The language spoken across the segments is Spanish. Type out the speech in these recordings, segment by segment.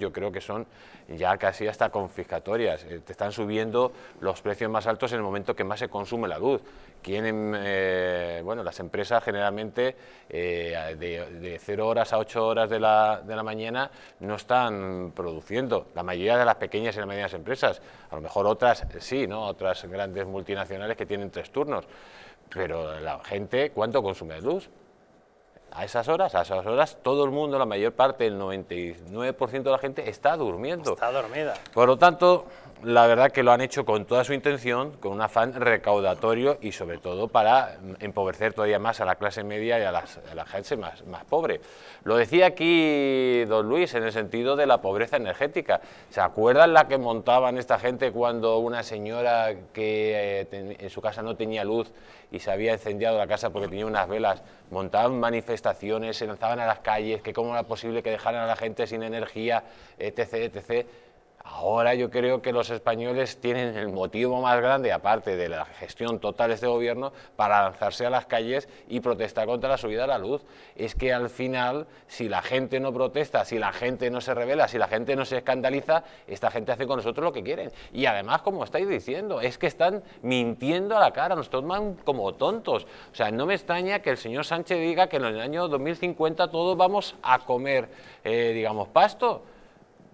Yo creo que son ya casi hasta confiscatorias. Eh, te están subiendo los precios más altos en el momento que más se consume la luz. Em, eh, bueno, las empresas generalmente eh, de, 0 horas a 8 horas de la, mañana no están produciendo. La mayoría de las pequeñas y las medianas empresas, a lo mejor otras sí, ¿no? Otras grandes multinacionales que tienen tres turnos. Pero la gente, ¿cuánto consume luz? a esas horas, a esas horas, todo el mundo, la mayor parte, el 99% de la gente está durmiendo. Está dormida. Por lo tanto, la verdad que lo han hecho con toda su intención, con un afán recaudatorio y sobre todo para mm, empobrecer todavía más a la clase media y a, las, la gente más, más pobre. Lo decía aquí don Luis en el sentido de la pobreza energética. ¿Se acuerdan la que montaban esta gente cuando una señora que eh, en su casa no tenía luz y se había encendido la casa porque tenía unas velas, montaban manifestaciones, se lanzaban a las calles, que cómo era posible que dejaran a la gente sin energía, etc., etc.? Ahora yo creo que los españoles tienen el motivo más grande, aparte de la gestión total de este gobierno, para lanzarse a las calles y protestar contra la subida de la luz. Es que al final, si la gente no protesta, si la gente no se revela, si la gente no se escandaliza, esta gente hace con nosotros lo que quieren. Y además, como estáis diciendo, es que están mintiendo a la cara, nos toman como tontos. O sea, no me extraña que el señor Sánchez diga que en el año 2050 todos vamos a comer, eh, digamos, pasto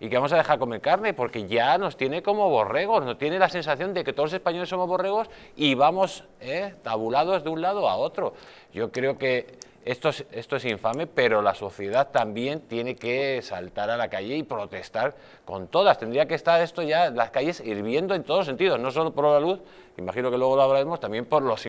y que vamos a dejar comer carne porque ya nos tiene como borregos, nos tiene la sensación de que todos los españoles somos borregos y vamos ¿eh? tabulados de un lado a otro. Yo creo que esto es, esto es infame, pero la sociedad también tiene que saltar a la calle y protestar con todas. Tendría que estar esto ya, las calles hirviendo en todos sentidos, no solo por la luz, imagino que luego lo hablaremos, también por los